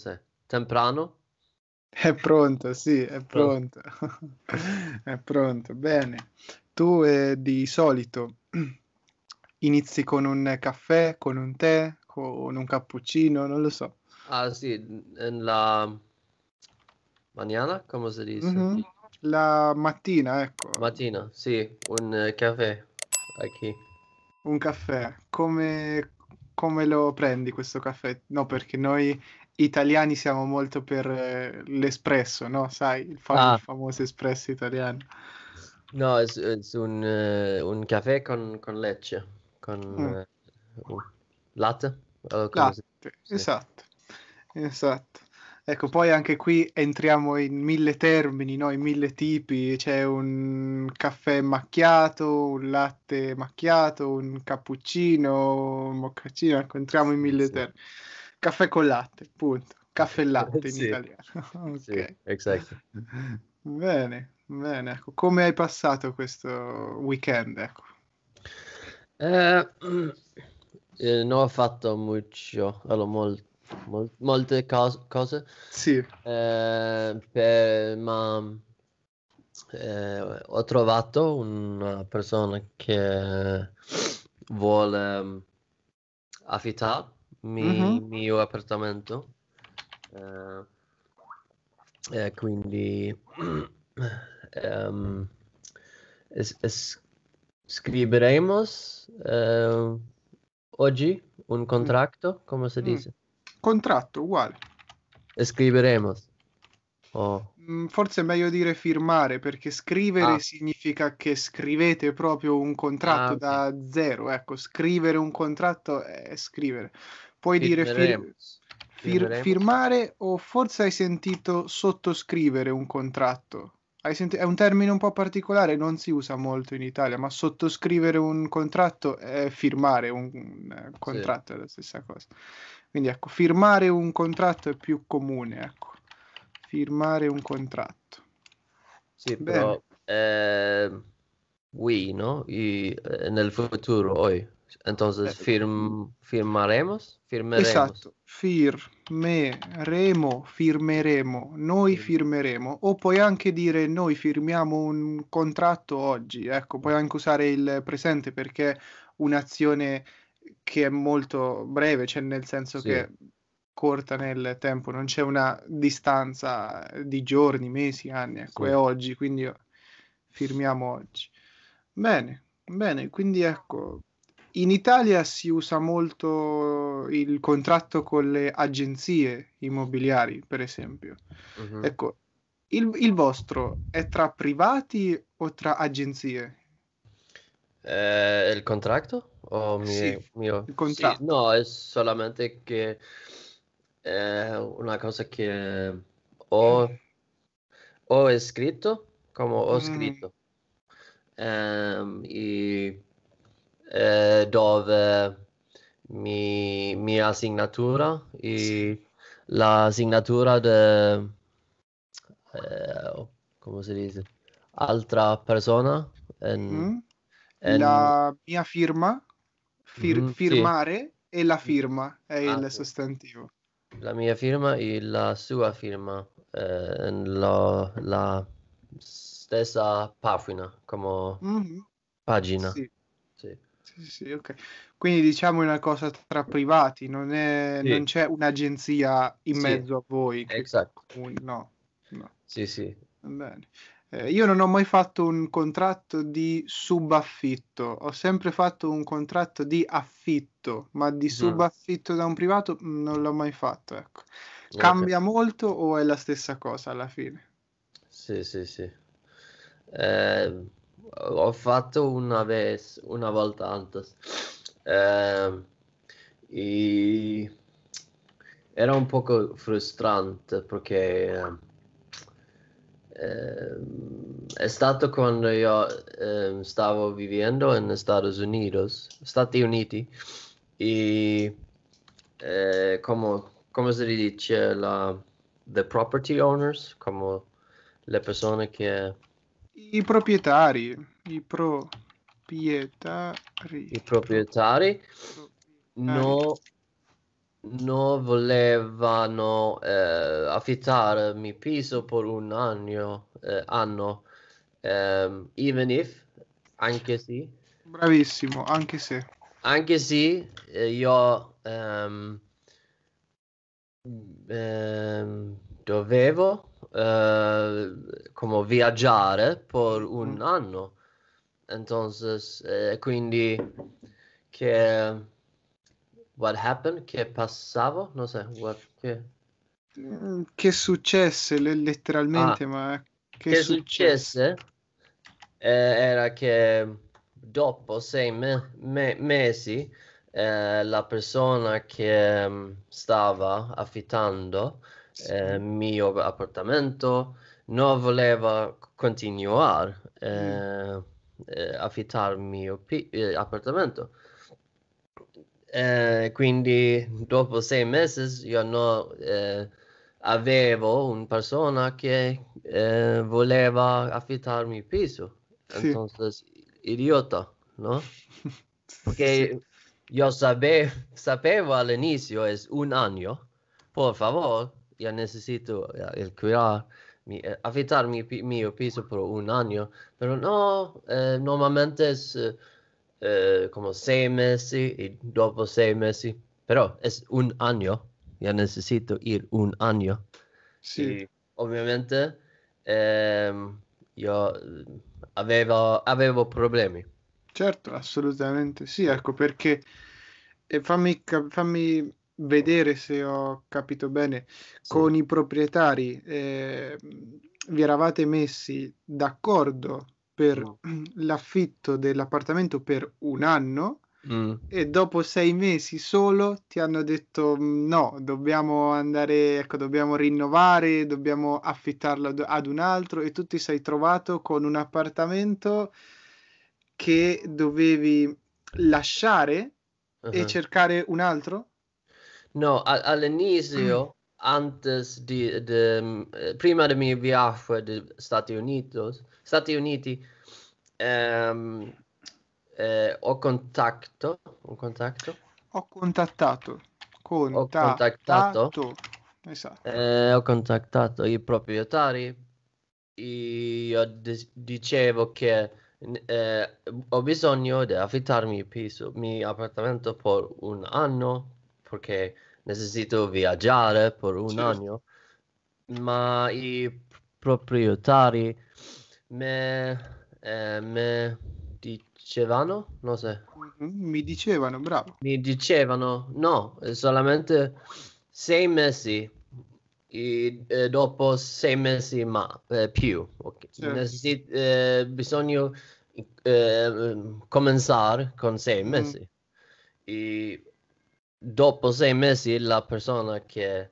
Beyoncé. Temprano? È pronto, sì, è pronto. è pronto, bene. Tu eh, di solito inizi con un caffè, con un tè, con un cappuccino, non lo so. Ah sì, la mattina, come si dice? Mm-hmm. La mattina, ecco. Mattina, sì, un caffè. Aquí. Un caffè, come, come lo prendi questo caffè? No, perché noi italiani siamo molto per eh, l'espresso, no? Sai, il, fam- ah. il famoso espresso italiano. No, è, è un, eh, un, caffè con, con lecce, con mm. uh, latte. latte sì. Esatto, esatto. Ecco, poi anche qui entriamo in mille termini, no? in mille tipi, c'è un caffè macchiato, un latte macchiato, un cappuccino, un moccaccino, ecco, entriamo in mille sì. termini. Caffè con latte, punto. Caffè latte in sì. italiano. Sì, okay. Bene, bene. Ecco. Come hai passato questo weekend? Ecco? Uh, eh, non ho fatto molto, allora, mol, mol, molte cos- cose. Sì. Eh, per, ma eh, ho trovato una persona che vuole mm, affittare mi, mm-hmm. mio appartamento. Eh, eh, quindi um, es, es, scriveremo eh, oggi un contratto, come si mm. dice? Contratto, uguale. Scriveremo. Oh. Mm, forse è meglio dire firmare perché scrivere ah. significa che scrivete proprio un contratto ah, okay. da zero. Ecco, scrivere un contratto è scrivere puoi firmeremo. dire fir, fir, firmare o forse hai sentito sottoscrivere un contratto. Senti- è un termine un po' particolare, non si usa molto in Italia, ma sottoscrivere un contratto è firmare un, un eh, contratto, sì. è la stessa cosa. Quindi ecco, firmare un contratto è più comune, ecco. Firmare un contratto. Sì, Bene. però eh, oui, no? I, eh, nel futuro, oi. Entonces firm, firmaremos, firmeremos. Esatto, firmeremo, firmeremo, noi firmeremo. O puoi anche dire noi firmiamo un contratto oggi, ecco, puoi anche usare il presente perché un'azione che è molto breve, cioè nel senso sì. che corta nel tempo, non c'è una distanza di giorni, mesi, anni, ecco, sì. è oggi, quindi firmiamo oggi. Bene, bene, quindi ecco, in Italia si usa molto il contratto con le agenzie immobiliari, per esempio. Uh-huh. Ecco, il, il, vostro è tra privati o tra agenzie? Eh, il contratto? O mio, sì, mio? Il contratto. Sì, no, è solamente che è una cosa che ho, ho scritto come ho mm. scritto. Mm. Um, e, eh, dove mi, mia signatura e sì. la signatura di eh, oh, come si dice altra persona en, mm. en... la mia firma fir- mm, firmare sì. e la firma è ah, il sostantivo la mia firma e la sua firma eh, la, la, stessa pagina come mm-hmm. pagina sì. Sì, sì, okay. Quindi diciamo una cosa tra privati, non, è, sì. non c'è un'agenzia in mezzo a voi. Esatto. Un, no, no. Sì, sì. Bene. Eh, io non ho mai fatto un contratto di subaffitto, ho sempre fatto un contratto di affitto, ma di mm. subaffitto mm. da un privato mm, non l'ho mai fatto. Ecco. Okay. Cambia molto o è la stessa cosa alla fine? Sì, sì, sì. Eh, ho fatto una, vez, una volta antes. Eh, e era un poco frustrante perché eh, è stato quando io eh, stavo vivendo negli Stati Uniti e eh, come, come, si dice la, the property owners, come le persone che i proprietari. I proprietari. I proprietari? No, non volevano eh, affittarmi piso per un anno. Eh, anno. Um, even if, anche se. Bravissimo, anche se. Anche se eh, io um, um, dovevo eh, come viaggiare per un mm. anno. Entonces, eh, quindi, che. what happened? Che passavo? Non so. what, che... Mm, che successe letteralmente, ah, ma che, che successe? successe eh, era che dopo sei me- me- mesi eh, la persona che mm, stava affittando eh, mio appartamento, non voleva continuare eh, eh, affittare il mio eh, appartamento. Eh, quindi dopo sei mesi io non eh, avevo una persona che eh, voleva affittare il piso. Sì. idiota, no? Perché sì. io sapevo, sapevo all'inizio è un anno, por favore, ya necesito ya, eh, el cuidar mi, eh, afeitar mi, mi piso por un año, pero no, eh, normalmente es eh, como seis meses y dopo seis meses, pero es un año, ya necesito ir un año. Sí. Y obviamente ehm, io eh, avevo, avevo problemi. Certo, assolutamente sì, ecco perché... E eh, fammi, fammi vedere se ho capito bene, sì. con i proprietari eh, vi eravate messi d'accordo per no. l'affitto dell'appartamento per un anno mm. e dopo sei mesi solo ti hanno detto mm, no, dobbiamo andare, ecco, dobbiamo rinnovare, dobbiamo affittarlo ad un altro e tu ti sei trovato con un appartamento che dovevi lasciare uh-huh. e cercare un altro? No, al, all'inizio, antes di, de, eh, prima del mio viaggio negli Stati Uniti, Stati Uniti ehm, eh, ho contatto, ho contatto, ho contattato, contattato, ho contattato, esatto. eh, ho contattato i proprietari, io d- dicevo che eh, ho bisogno di affittarmi il piso, il mio appartamento per un anno perché necessito viaggiare per un certo. año, ma i proprietari me, eh, me dicevano, non so. Mm-hmm, mi dicevano, bravo. Mi dicevano, no, solamente sei mesi e, e eh, dopo sei mesi ma eh, più. Okay. Certo. Necessi, eh, bisogna eh, mm, cominciare con sei mm. mesi. Mm. E, dopo sei mesi la persona che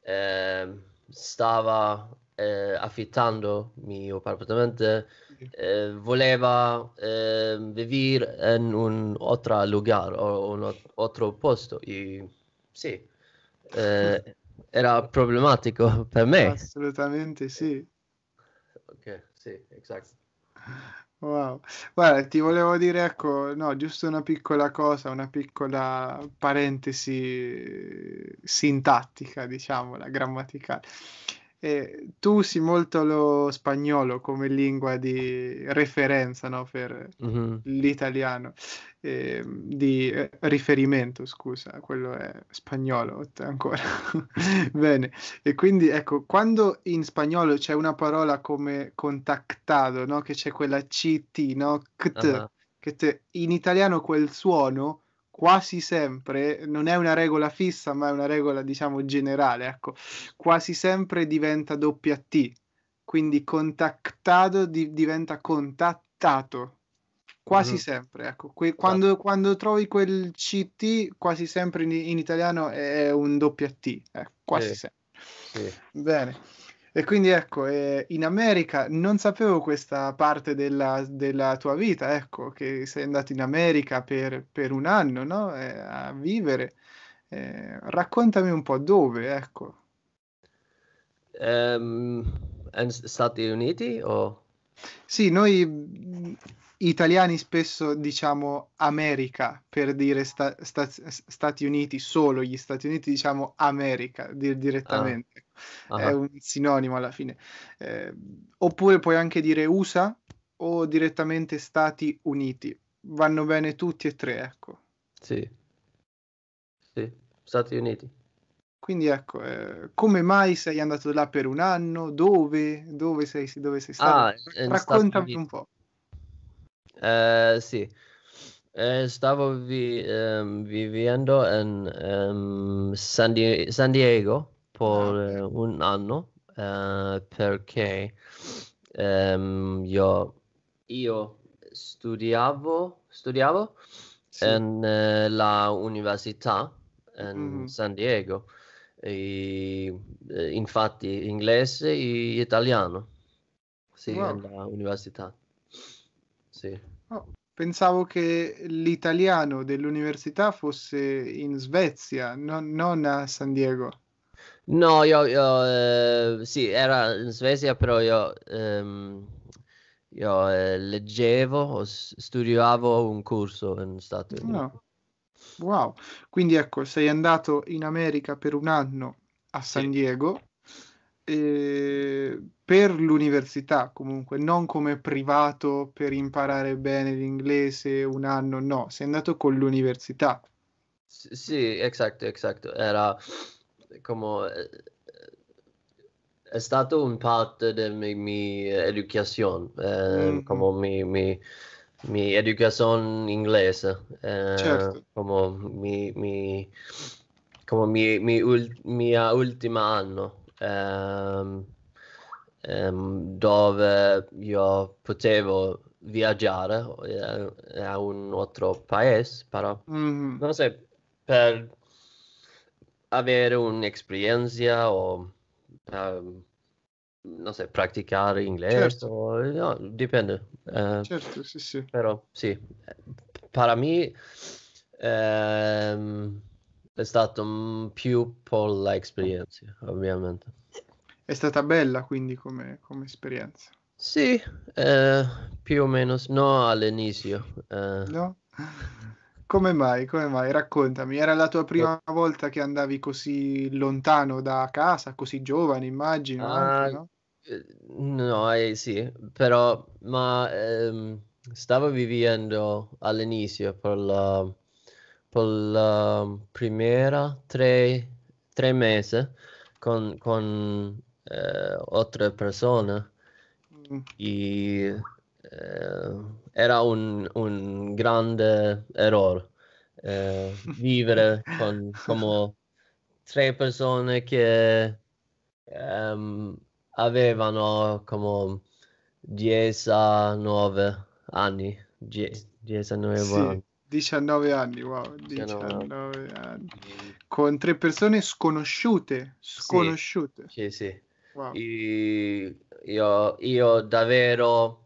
eh, stava eh, affittando il mio appartamento eh, voleva ehm, vivere in un altro luogo o un altro posto. E, sì, eh, era problematico per me. Assolutamente sì. Ok, sì, esatto. Wow. Guarda, ti volevo dire, ecco, no, giusto una piccola cosa, una piccola parentesi sintattica, diciamo, la grammaticale. Eh, tu usi molto lo spagnolo come lingua di referenza no? per mm-hmm. l'italiano, ehm, eh, di riferimento, scusa, quello è spagnolo ancora. Bene, e quindi ecco, quando in spagnolo c'è una parola come contactado, no? che c'è quella CT, no? Ct, uh-huh. che te, in italiano quel suono quasi sempre, non è una regola fissa, ma è una regola diciamo generale, ecco, quasi sempre diventa doppia T, quindi contactado di- diventa contattato, quasi mm-hmm. sempre, ecco, que- certo. quando, certo. quando, trovi quel CT, quasi sempre in, in italiano è, un doppia T, eh, quasi eh, sempre. Sì. Bene. E quindi ecco, eh, in America non sapevo questa parte della, della, tua vita, ecco, che sei andato in America per, per un anno, no? eh, a vivere. Eh, raccontami un po' dove, ecco. Um, Stati Uniti o? Sì, noi italiani spesso diciamo America per dire sta, sta, Stati Uniti, solo gli Stati Uniti diciamo America dir- ah. direttamente. Ah uh-huh. è un sinonimo alla fine. Eh, oppure puoi anche dire USA o direttamente Stati Uniti. Vanno bene tutti e tre, ecco. Sì, sì. Stati Uniti. Quindi ecco, eh, come mai sei andato là per un anno? Dove? Dove sei, dove sei stato? Ah, Raccontami un po'. Eh, sì, eh, stavo vi, um, vivendo in um, San, Di- San, Diego dopo ah. eh, un anno eh, perché ehm, io, io, studiavo, studiavo sì. nella eh, università in mm-hmm. San Diego, e, eh, infatti inglese e italiano, sì, wow. all'università. Sì. Oh, pensavo che l'italiano dell'università fosse in Svezia, no, non a San Diego. No, io, io eh, sì, era in Svezia, però io, ehm, io eh, leggevo, studiavo un corso in Stati Uniti. No. Ah, wow, quindi ecco, sei andato in America per un anno a San sì. Diego eh, per l'università comunque, non come privato per imparare bene l'inglese un anno, no, sei andato con l'università. Sì, esatto, esatto, era como eh, è stato un parte della mia, educazione, eh, mm. come mi, mi, mi educazione inglese, eh, certo. come mi, mi, come mi, mi ul, mia ultima anno, ehm, ehm, dove io potevo viaggiare eh, a un altro paese, però mm. non so, per avere un'esperienza o uh, ehm, non so, praticare inglese, certo. o, no, dipende. Uh, certo, sì, sì. Però sì, per me ehm, è stato più per l'esperienza, ovviamente. È stata bella quindi come, come esperienza? Sì, eh, più o meno, no all'inizio. Eh. No? Come mai? Come mai? Raccontami, era la tua prima eh. volta che andavi così lontano da casa, così giovane, immagino. Ah, anche, no? Eh, no eh, sì, però ma, ehm, stavo vivendo all'inizio per la, per la prima tre, tre mesi con, con eh, altre persone mm. e eh, era un, un grande errore eh, vivere con come tre persone che ehm, avevano come 10 a 9 anni. 10 a 9 anni. 19 anni, wow, 19 19 anni. Con tre persone sconosciute, sconosciute. Sì, sì. sì. Wow. Io, io davvero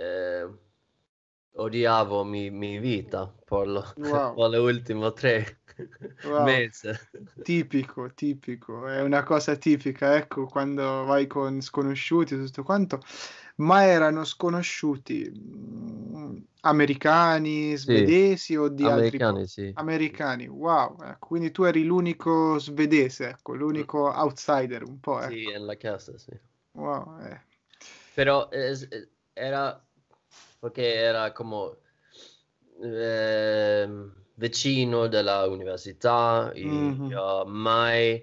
eh, odiavo mi, mi vita per, lo, wow. per le ultime tre wow. mesi. Tipico, tipico, è una cosa tipica, ecco, quando vai con sconosciuti e tutto quanto, ma erano sconosciuti mm, americani, svedesi sì. o di americani, altri sì. americani. Wow, ecco, quindi tu eri l'unico svedese, ecco, l'unico outsider un po', ecco. Sì, nella casa, sì. Wow, eh. Però eh, eh era porque era como eh, vicino della università e mm-hmm. io mai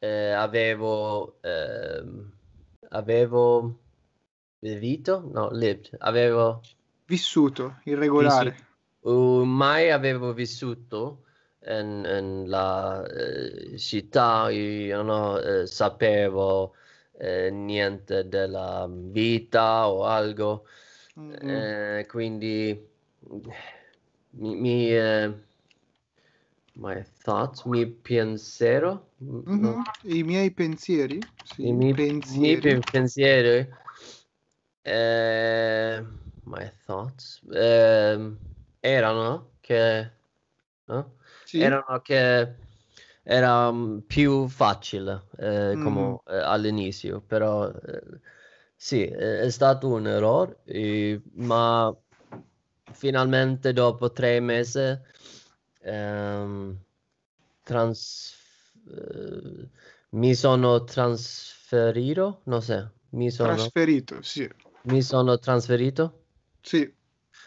eh, avevo, eh, avevo vivito, no, lived, avevo vissuto irregolare. Vissuto, uh, mai avevo vissuto in, in la uh, città, io non uh, sapevo eh, niente della vita o algo. Mm-hmm. Eh, quindi mi, mi eh, my thoughts, mi pensiero, mm-hmm. no? i miei pensieri, sì, i miei pensieri, mi pensieri. Eh, my thoughts eh, erano che no? sì. erano che era mm, più facile eh, mm. come, all'inizio, però eh, sì, è stato un errore, eh, ma finalmente dopo tre mesi ehm, trans- eh, mi sono trasferito, non so, mi sono trasferito, sì. Mi sono trasferito? Sì.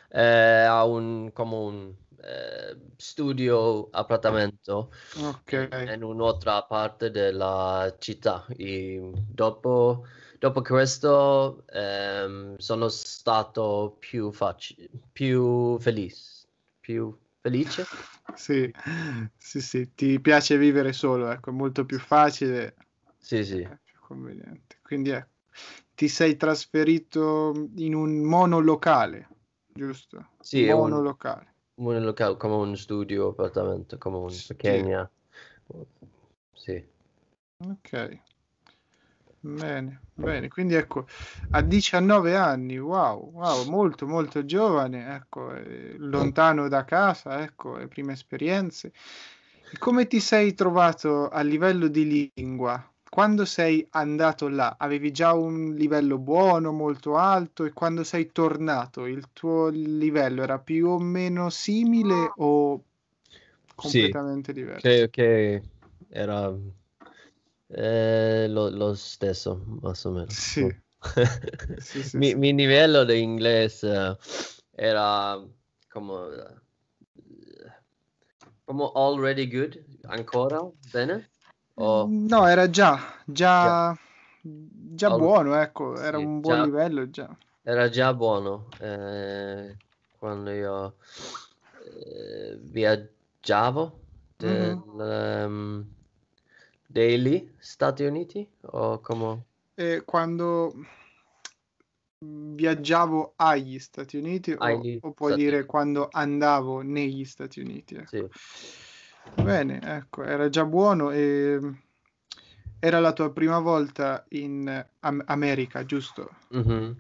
Eh, a un, come un eh, studio appartamento okay. in un'altra parte della città e dopo Dopo questo ehm, sono stato più, fac- più felice. Più felice? sì, sì, sì, ti piace vivere solo, ecco, è molto più facile. Sì, sì. è Più conveniente. Quindi ecco, ti sei trasferito in un monolocale, giusto? Sì, monolocale. Un, monolocale, come un studio, appartamento, come un sì. Kenya. Sì. Ok. Bene, bene, quindi ecco, a 19 anni, wow, wow molto molto giovane, ecco, eh, lontano da casa, ecco, le prime esperienze. E come ti sei trovato a livello di lingua? Quando sei andato là, avevi già un livello buono, molto alto, e quando sei tornato, il tuo livello era più o meno simile o completamente sì, diverso? Che, che era eh, lo, lo, stesso, più sì. Boh. sì, sì, mi, mi, livello di inglese eh, era come, eh, come already good, ancora bene? O... No, era già, già, già All... buono, ecco, era un buon già, livello già. Era già buono eh, quando io eh, viaggiavo. Mm-hmm. Del, mm-hmm. um, Daily, Stati Uniti? O come... Eh, quando viaggiavo agli Stati Uniti agli o, o puoi Stati... dire quando andavo negli Stati Uniti. Ecco. Sì. Bene, ecco, era già buono e era la tua prima volta in Am- America, giusto? Mm-hmm.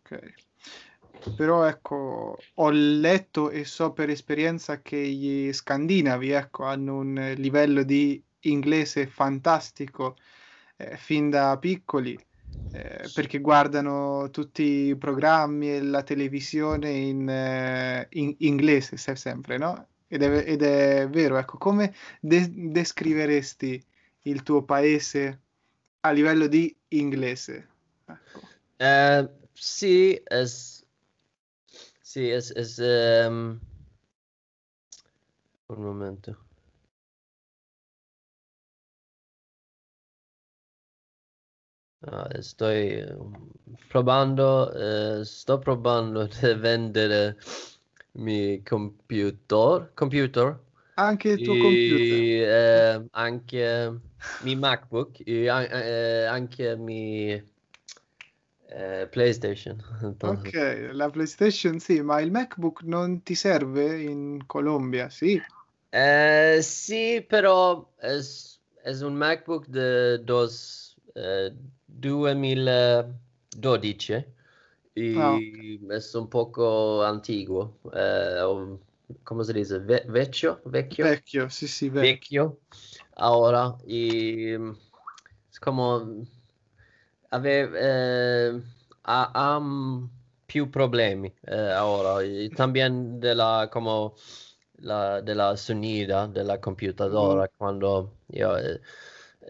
Ok. Però ecco, ho letto e so per esperienza che gli scandinavi ecco, hanno un livello di inglese fantastico eh, fin da piccoli, eh, perché guardano tutti i programmi e la televisione in, eh, in inglese sempre, no? Ed è, ed è vero, ecco, come de- descriveresti il tuo paese a livello di inglese? Ecco. Uh, sì, es, sì, es, es, um... un momento. Mm, eh, sto probando, uh, sto probando di vendere il mio computer, computer anche il tuo e, computer eh, anche mi MacBook e eh, eh anche mi eh, PlayStation ok la PlayStation sì ma il MacBook non ti serve in Colombia sì eh, sì però è, un MacBook di dos 2012 ah, oh. è un poco antico, eh, come si dice, Ve- vecchio, vecchio? Vecchio, sì sì, vecchio. vecchio. Ora, e, come aveva, eh, ha, ha più problemi eh, ora, e también della, come, la, della sonida della computadora mm. quando io... Eh,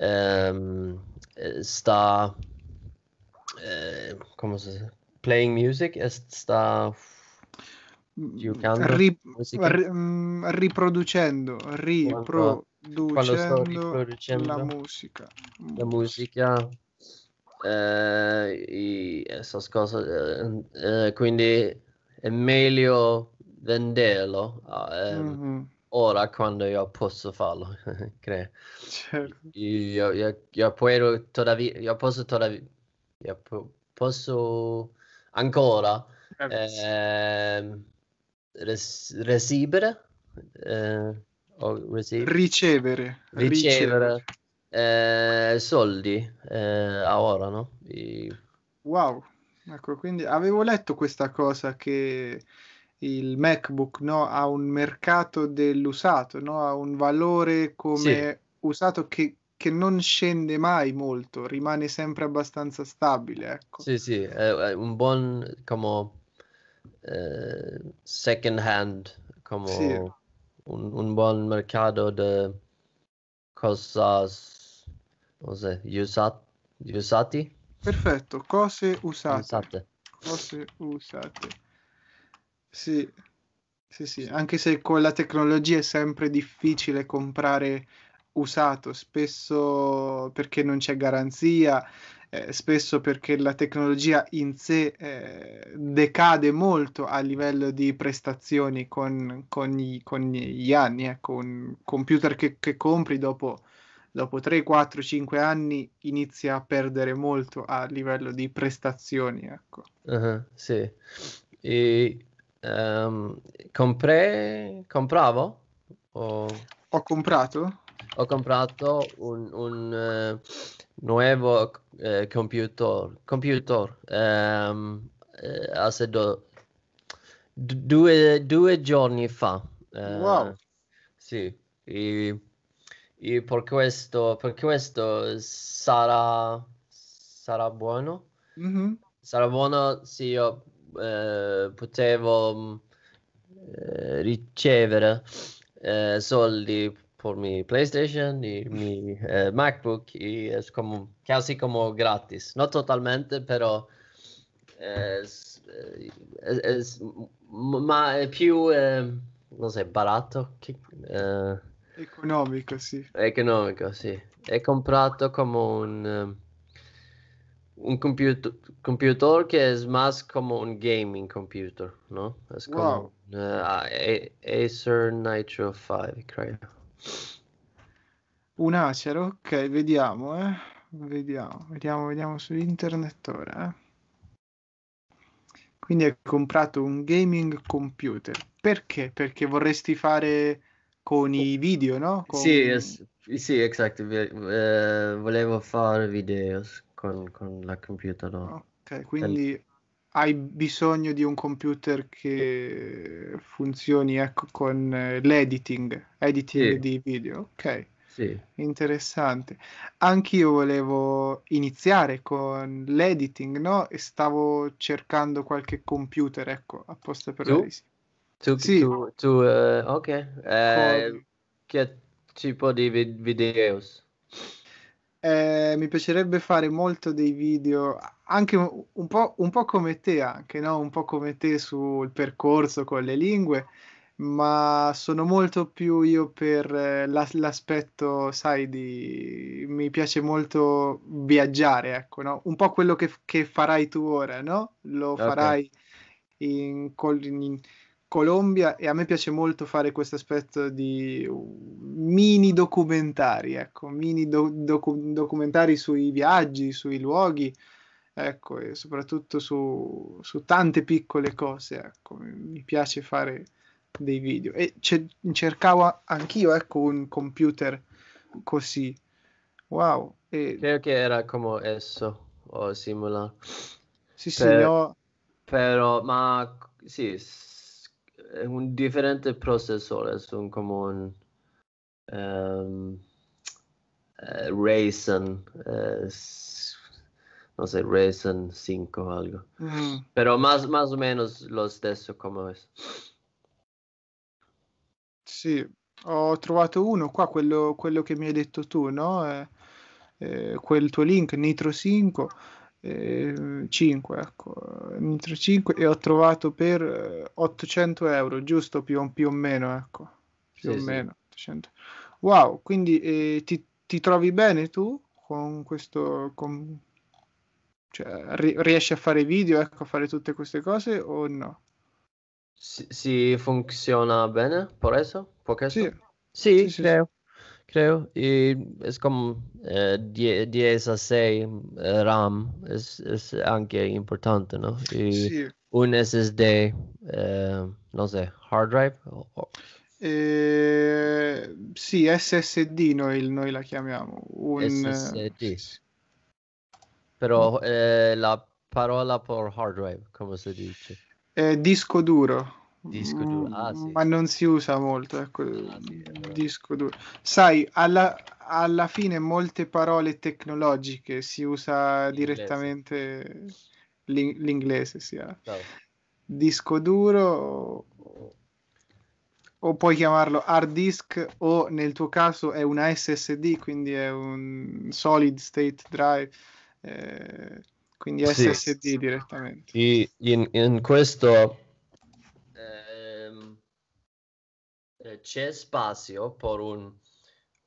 ehm, está eh, eh ¿cómo se dice? Playing music está giocando mm, Ri, mm, riproducendo, riproducendo riproducendo la musica. La musica eh, cose, eh, eh, quindi è meglio venderlo. Ah, eh, mm-hmm ora quando io posso farlo, cioè. io, io, io, puedo todavia, io posso todavia, io posso ancora ehm, eh, res, resibere, eh, resibere, ricevere, ricevere, ricevere. Eh, soldi eh, a ora, no? E... Wow, ecco, quindi avevo letto questa cosa che il MacBook no, ha un mercato dell'usato, no? ha un valore come sì. usato che, che, non scende mai molto, rimane sempre abbastanza stabile. Ecco. Sì, sì, è, un buon come, eh, second hand, come sì. un, un, buon mercato di cosas cose usat, usati. Perfetto, cose usate. usate. Cose usate. Sì, sì, sì, anche se con la tecnologia è sempre difficile comprare usato, spesso perché non c'è garanzia, eh, spesso perché la tecnologia in sé eh, decade molto a livello di prestazioni con, con, gli, con gli anni, ecco, eh, un computer che, che compri dopo dopo 3, 4, 5 anni inizia a perdere molto a livello di prestazioni. Ecco. Uh-huh, sì. E Um, ehm, compré, compravo? O... Ho comprato? Ho comprato un, un uh, nuovo uh, computer, computer um, uh, do, due, due, giorni fa. wow! Sì, e, e per, questo, per questo sarà, sarà buono. Mm-hmm. Sarà buono se io eh, potevo eh, ricevere eh, soldi per mi PlayStation e mi eh, MacBook e, come, quasi come gratis, non totalmente, però ma è più ehm, non so, barato che, economico, sì. Economico, sì. È comprato come un ehm, un computer, computador que es más como un gaming computer, ¿no? Es como wow. uh, Acer Nitro 5, credo. Un Acer, ok, vediamo, eh. Vediamo, vediamo, vediamo su internet ora. Eh. Quindi hai comprato un gaming computer. Perché? Perché vorresti fare con i video, no? Con... Sì, es- sì, esatto. Eh, volevo fare video con, con la computer. No? Ok, quindi Del... hai bisogno di un computer che funzioni ecco, con eh, l'editing, editing sì. di video. Ok. Sì. Interessante. Anch'io volevo iniziare con l'editing, no? E stavo cercando qualche computer, ecco, apposta per tu? Tu, sì. tu, tu uh, ok. Uh, che tipo di vid- videos? eh, mi piacerebbe fare molto dei video, anche un po', un po come te, anche, no? un po' come te sul percorso con le lingue, ma sono molto più io per eh, l'as- l'aspetto, sai, di... mi piace molto viaggiare, ecco, no? un po' quello che, che farai tu ora, no? Lo okay. farai in, in, Colombia e a me piace molto fare questo aspetto di mini documentari, ecco, mini do- docu- documentari sui viaggi, sui luoghi, ecco, e soprattutto su, su tante piccole cose, ecco, mi piace fare dei video e ce- cercavo anch'io, ecco, un computer così, wow. E... Creo che era come esso o simula. Sì, sì, per... no. Però, ma sì, un differente processore es un comune un um, uh, eh, Ryzen uh, eh, no sé Ryzen 5 o algo mm. pero más o meno lo stesso come como sì ho trovato uno qua quello, quello che mi hai detto tu no eh, eh, quel tuo link Nitro 5 eh, 5, ecco, Nitro 5 e ho trovato per 800 eh, euro, giusto più, più o meno, ecco, più sì, o sì. meno. 800. Wow, quindi eh, ti, ti, trovi bene tu con questo, con... Cioè, ri- riesci a fare video, ecco, a fare tutte queste cose o no? Si, si funziona bene, por eso? Por eso? Sì. Sì, sì, sì, creo. Y es como eh, 10 a 6 eh, RAM, es, es anche importante, ¿no? Y sí. un SSD, eh, no sé, hard drive. Eh, sì, SSD noi, noi la chiamiamo. Un... Eh, SSD. Però eh, la parola per hard drive, come si dice? disco duro. Disco duro, ah, mm, sì. ma non si usa molto. Ecco, ah, sì, disco duro. Sai, alla, alla, fine molte parole tecnologiche si usa l'inglese. direttamente l'ing- l'inglese, sia sì, eh. disco duro o puoi chiamarlo hard disk o nel tuo caso è una SSD, quindi è un solid state drive. Eh, quindi SSD sì. direttamente. In, in questo Eh, c'è spazio per un,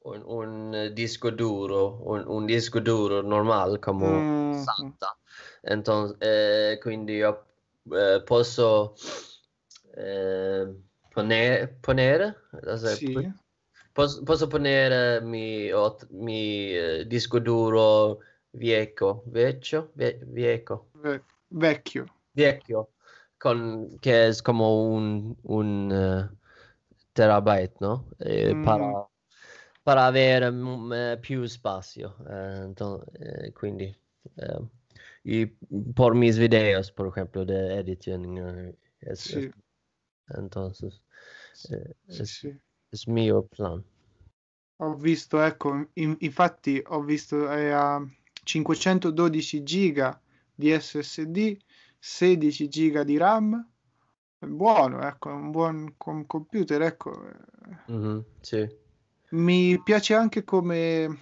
un, un disco duro, un, un, disco duro normale come mm. Santa. Entonces, eh, quindi io eh, posso eh, poner, ponere, sì. posso, posso ponere mi, ot, mi eh, disco duro vieco, vecchio, ve, vieco. Ve, vecchio. Vecchio, con, che è come un... un eh, terabyte, no? E mm. para, per avere m- eh, più spazio. Eh, to- eh, quindi i, por mis video, per esempio, di editing. Es, sí. es, entonces, es, sì. es, mio plan. Ho visto, ecco, in, infatti ho visto è a 512 giga di SSD, 16 giga di RAM buono, ecco, un buon com- computer, ecco. Mm-hmm, sì. Mi piace anche come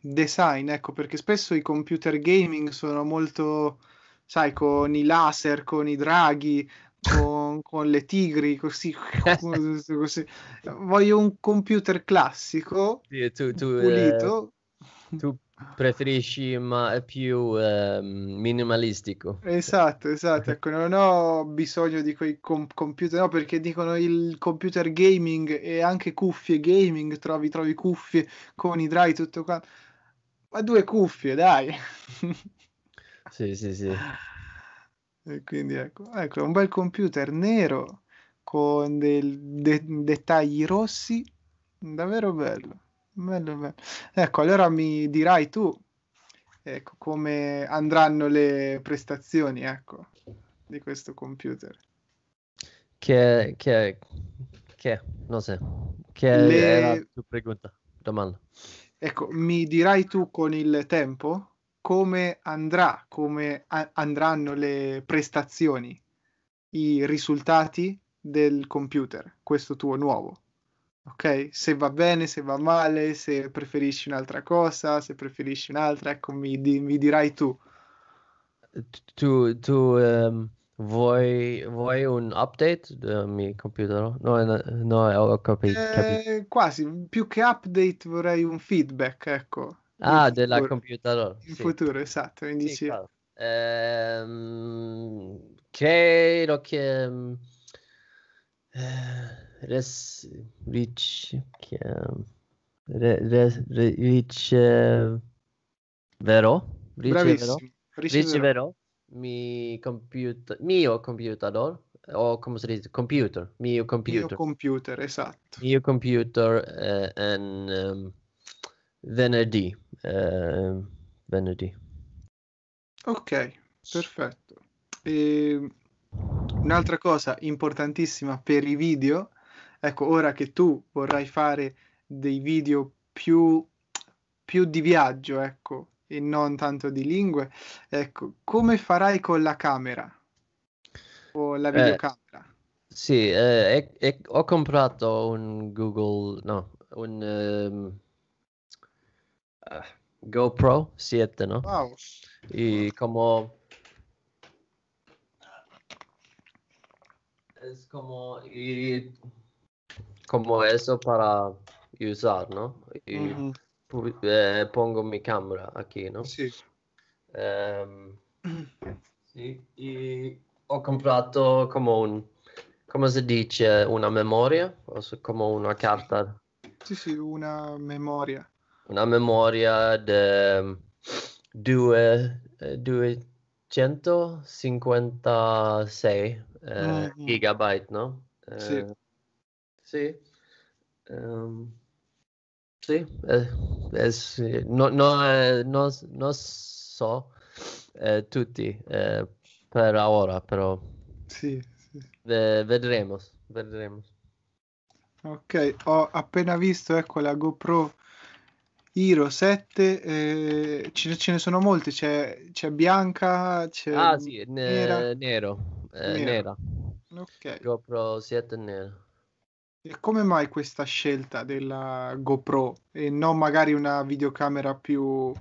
design, ecco, perché spesso i computer gaming sono molto, sai, con i laser, con i draghi, con, con le tigri, così, così, Voglio un computer classico, sì, tu, tu, eh, pulito. Eh, tu Preferisci ma più eh, minimalistico. Esatto, esatto. Ecco, non ho bisogno di quei com- computer, no, perché dicono il computer gaming e anche cuffie gaming, trovi, trovi cuffie con i dry, tutto quanto. Ma due cuffie, dai. sì, sì, sì. E quindi ecco, ecco, un bel computer nero con dei de- dettagli rossi, davvero bello. Bello, bello. Ecco, allora mi dirai tu ecco, come andranno le prestazioni ecco, di questo computer. Che, che, che non so, che le... era la tua pregunta, domanda. Ecco, mi dirai tu con il tempo come andrà, come a- andranno le prestazioni, i risultati del computer, questo tuo nuovo ok? Se va bene, se va male, se preferisci un'altra cosa, se preferisci un'altra, ecco, mi, di, mi dirai tu. Tu, tu um, vuoi, vuoi, un update del eh, mio computer? No, no, no ho capito. Eh, quasi, più che update vorrei un feedback, ecco. Ah, della futuro. computer. In sì. futuro, esatto, quindi sì. Claro. Ehm, credo che... Ehm, eh, res, rich, re, re, riceverò, eh, riceverò, riceverò mi computer, mio computer, o come si dice, computer, mio computer. Mio computer, esatto. Mio computer eh, en, um, venerdì, eh, venerdì. Ok, perfetto. E ehm, un'altra cosa importantissima per i video Ecco, ora che tu vorrai fare dei video più, più di viaggio, ecco, e non tanto di lingue, ecco, come farai con la camera o la eh, videocamera? Eh, sì, eh, è, ho comprato un Google, no, un... Um... Uh. GoPro 7, ¿no? Wow. E come... Es como... Y como eso para usar, ¿no? Y uh -huh. eh, pongo mi cámara aquí, ¿no? Sí. Um, sí. Y ho comprato como un, come si dice, una memoria, o sea, como una carta. Sì, sì, una memoria. Una memoria di 256 eh, mm. gigabyte, no? Eh, sì sì. Um, ehm, sí, es, eh, es, eh, no, no, eh, no, no so eh, tutti eh, per ora, però sì, sì. Eh, vedremo, vedremo. Ok, ho appena visto ecco la GoPro Hero 7, eh, ce, ce, ne sono molti, c'è, c'è bianca, c'è ah, sì, ne- nera. Nero, eh, nera. nera. Ok. GoPro 7 nera. E come mai questa scelta della GoPro e non magari una videocamera più,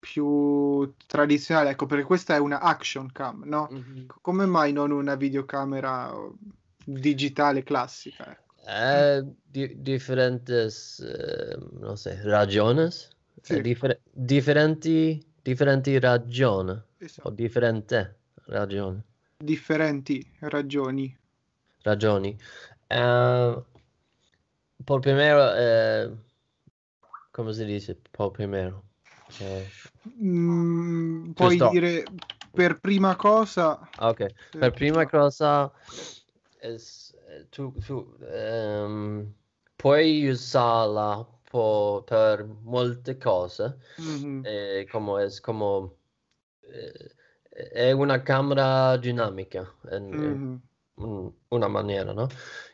più tradizionale? Ecco, perché questa è una action cam, no? Mm-hmm. Come mai non una videocamera digitale clásica? Ecco? Eh, di- diferentes, ehm, eh, no sé, razones. Sí. Eh, difer- diferenti, differenti ragioni. Esatto. O differente ragioni. Differenti ragioni. Ragioni. Uh, eh, por primero, eh, come si dice? Por primero. Mm, eh, mm, puoi sto. dire per prima cosa. Ok, per, per prima, cosa es, eh, tu, tu um, puoi usarla po, per molte cose, mm-hmm. eh, come, es, come eh, è una camera dinamica. Eh, mm-hmm una maniera, ¿no?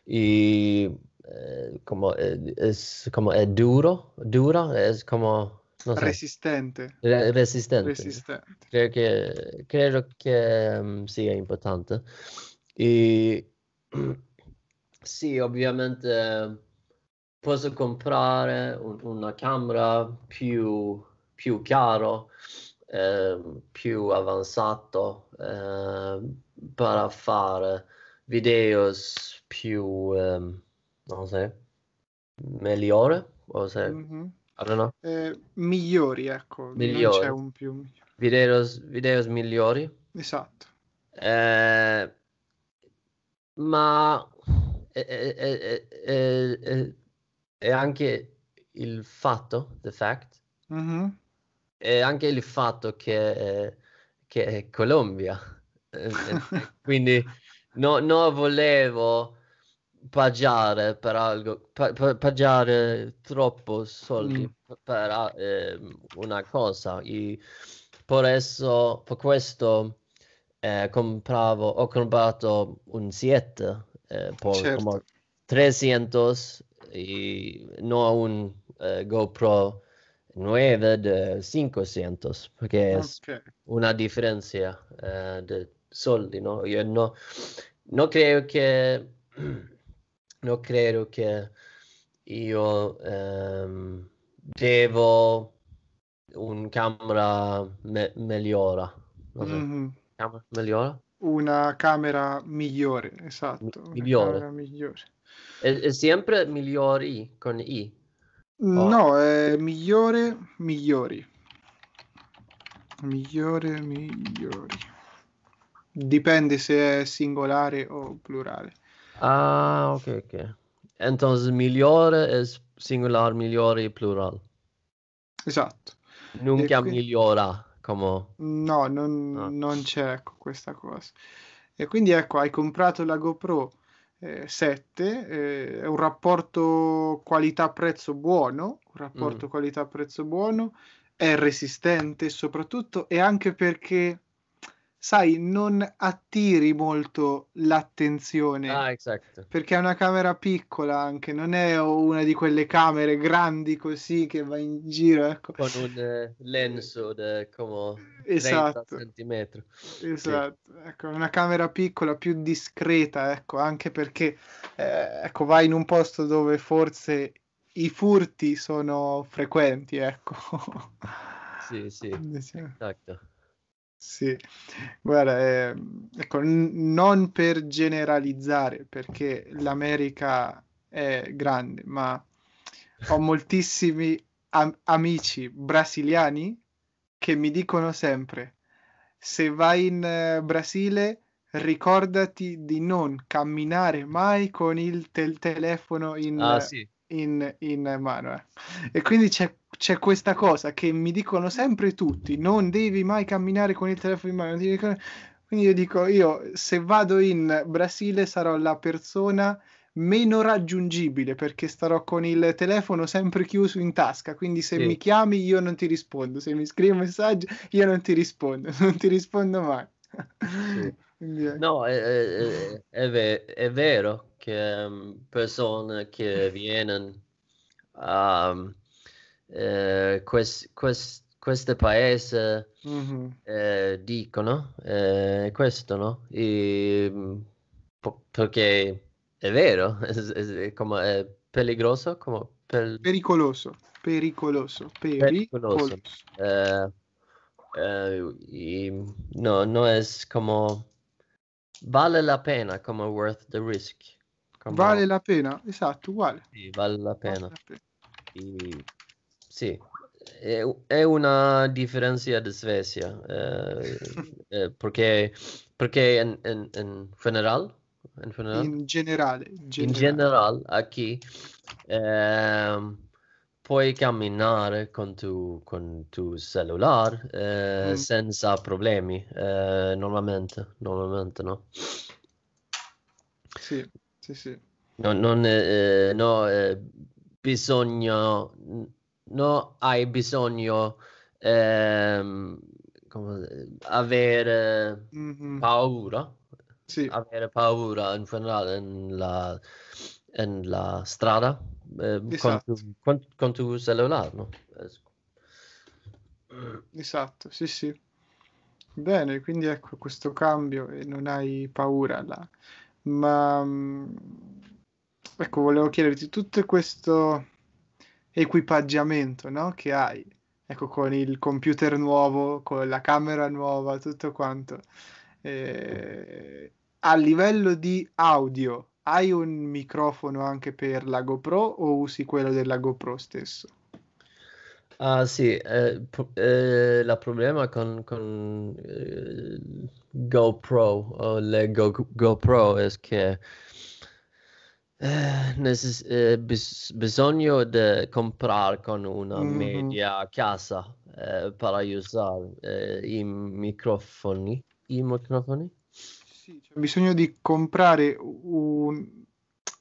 Y eh, como eh, es como es duro, dura, es como no sé. resistente. Re resistente. resistente. Creo que, creo que um, mm, sí es importante. Y sí, ovviamente posso comprare un, una camera più, più chiaro, eh, più avanzato eh, per fare videos più, um, non so, migliore? o Se, mm-hmm. eh, migliori, ecco. Migliori. c'è un più Videos, videos migliori. Esatto. Eh, ma è, è, è, anche il fatto, the fact, mm-hmm. è anche il fatto che, che è Colombia. Quindi No, no, volevo pagare per algo, pa- pa- pagiare troppo soldi mm. per eh, una cosa. E per, eso, per questo eh, compravo, ho comprato un 7 eh, per certo. 300 e non un eh, GoPro 9 de 500 perché okay. è una differenza eh, di soldi no? io no no creo que, no creo que io ehm, devo un camera me- migliore. Mm-hmm. Camera migliore? Una camera migliore, esatto. Migliore. Camera migliore. È, è, sempre migliori con i? Oh. No, è migliore, migliori. Migliore, migliori. Dipende se è singolare o plurale. Ah, ok, ok. Entonces, migliore è singolare, migliore è plurale. Esatto. Nunca quindi... migliora. Come... No, non, ah. non c'è ecco, questa cosa. E quindi ecco, hai comprato la GoPro eh, 7, eh, è un rapporto qualità-prezzo buono, un rapporto mm. qualità-prezzo buono, è resistente soprattutto e anche perché sai, non attiri molto l'attenzione. Ah, esatto. Perché è una camera piccola anche, non è una di quelle camere grandi così che va in giro, ecco. Con un uh, eh, lenzo di come esatto. 30 cm. Esatto, sì. ecco, una camera piccola, più discreta, ecco, anche perché eh, ecco, vai in un posto dove forse i furti sono frequenti, ecco. Sì, sì. Esatto. Sì, guarda, eh, ecco, n- non per generalizzare, perché l'America è grande, ma ho moltissimi am- amici brasiliani che mi dicono sempre, se vai in eh, Brasile ricordati di non camminare mai con il tel- telefono in, ah, sì. in, in mano. Eh. E quindi c'è c'è questa cosa che mi dicono sempre tutti, non devi mai camminare con il telefono in mano. Quindi io dico, io se vado in Brasile sarò la persona meno raggiungibile perché starò con il telefono sempre chiuso in tasca, quindi se sì. mi chiami io non ti rispondo, se mi scrivi un messaggio io non ti rispondo, non ti rispondo mai. Sì. No, è, è, è, è, vero che ehm, persone che vengono um, eh, quest, quest, questo paese mm-hmm. eh, dicono eh, questo, no? E, mm, po- perché è vero, è, è, come, è peligroso, come pel- pericoloso, pericoloso, pericoloso. pericoloso. Eh, y, eh, no, no es como vale la pena, come worth the risk. Como... Vale la pena, esatto, uguale. Sì, vale la pena. Vale la pena. E sì, è una differenza di Svezia, eh, eh, perché, perché in, in, in, general, in, general, in generale, in generale, general, aquí, eh, puoi camminare con tu, con tu cellulare eh, mm. senza problemi, eh, normalmente, normalmente, no? Sì, sì, sì. No, non, eh, no, bisogna no, hai bisogno ehm, come, avere mm-hmm. paura. Sì. Avere paura in generale nella, nella strada eh, esatto. con, tu, con, con cellulare. No? Esatto, sì, sì. Bene, quindi ecco questo cambio e eh, non hai paura là. Ma mm, ecco, volevo chiederti tutto questo equipaggiamento no? che hai, ecco, con il computer nuovo, con la camera nuova, tutto quanto. Eh, a livello di audio, hai un microfono anche per la GoPro o usi quello della GoPro stesso? Ah sì, eh, pro- eh, la problema con, con eh, GoPro o le Go- GoPro è che eh, Nes, eh, bis, bisogno di comprare con una mm-hmm. media casa eh, per usare eh, i microfoni. I microfoni? Sì, cioè bisogno di comprare un,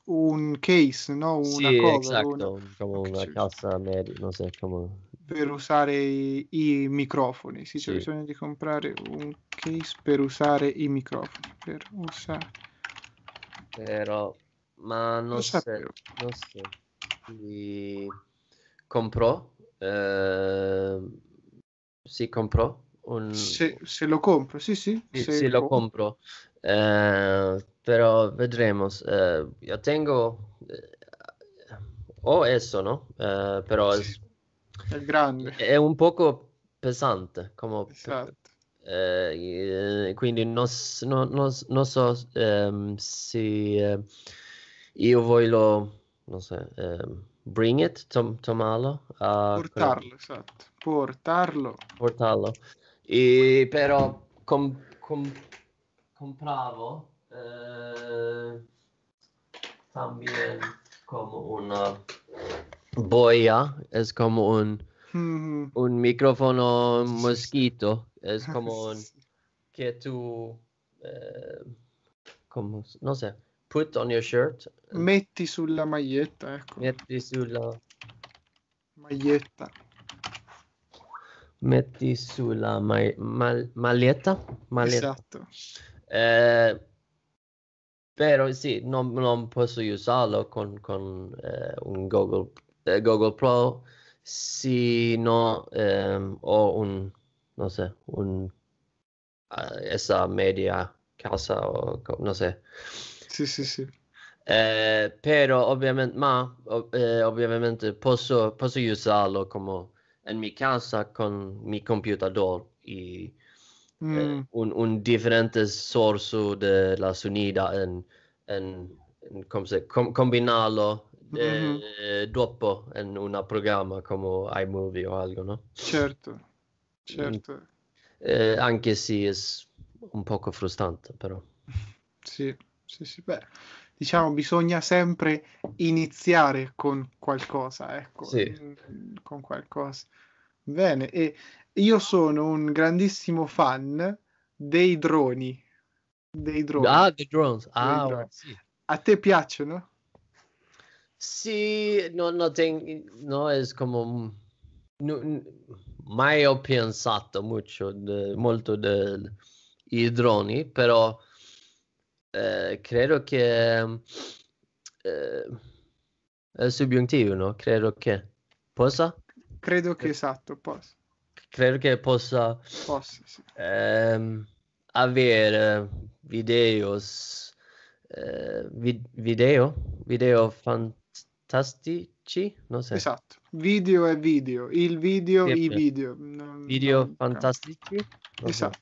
un case, no? Una sì, cosa, esatto, una, come una casa media, non so come... Per usare i, i microfoni, sì, c'è sì. bisogno di comprare un case per usare i microfoni, per usare... Però ma non, non so, non so. Quindi comprò, eh, sì, comprò. Un... Se, se, lo compro, sì, sì. Sì, se lo compro. Eh, però vedremo. Eh, io tengo... Ho eh, oh, esso, no? Eh, però sì. è... è grande. È un poco pesante. Come... Esatto. Eh, quindi non, non so ehm, se io voglio, non so, eh, bring it, tom- tomarlo. portarlo, quel... esatto, portarlo. Portarlo. E però com- com- compravo eh, también como una boya, es como un, mm. un micrófono mosquito, es como un, che tu eh, como, no sé. Put on your shirt. Metti sulla maglietta, ecco. Metti sulla maglietta. Metti sulla ma... Mal... maglietta? maglietta. Esatto. Eh, però sì, non, non, posso usarlo con, con eh, un Google, eh, Google Pro Sì, no ehm, ho un, non so, un, uh, esa media casa o, non so sì, sì, sì. Eh, però ovviamente, ma, eh, ovviamente posso, posso, usarlo come in mia casa con mi computer e eh, mm. eh, un, un, differente sorso della sonida e com, com, combinarlo eh, mm-hmm. dopo in un programma come iMovie o algo, no? Certo, certo. Mm. Eh, anche se è un poco frustrante, però. sì sì, sì, beh, diciamo bisogna sempre iniziare con qualcosa, ecco, sì. Eh, con qualcosa. Bene, e io sono un grandissimo fan dei droni. Dei droni. Ah, dei drones. Ah, dei Sì. A te piacciono? Sì, no, no, ten, no es como... No, mai ho pensato mucho de, molto dei droni, però eh, credo che eh, eh soggettivo, no? Credo che possa. Credo che esatto, possa. Credo che possa, possa sì. ehm, avere videos, eh, vi- video, video fantastici, non so. Esatto, video e video, il video, e i video. Non, video non fantastici. Esatto